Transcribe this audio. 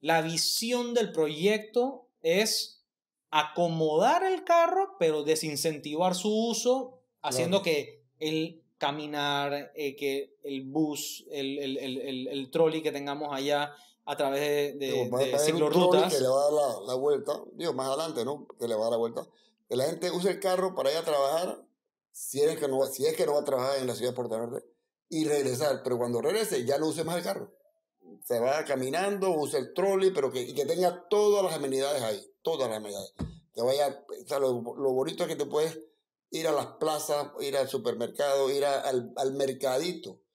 La visión del proyecto es acomodar el carro, pero desincentivar su uso, haciendo que el caminar, eh, que el bus, el, el, trolley que tengamos allá a través de, de, Que le va a dar la, vuelta, Digo, más adelante, ¿no? Que le va a dar la vuelta. Que la gente use el carro para ir a trabajar, si es que no, si es que no va a trabajar en la ciudad de Puerto Norte, y regresar. Pero cuando regrese, ya no use más el carro se va caminando, use el trolley, pero que, que tenga todas las amenidades ahí, todas las amenidades. Que vaya, o sea, lo, bonito es que te puedes ir a las plazas, ir al supermercado, ir al, al mercadito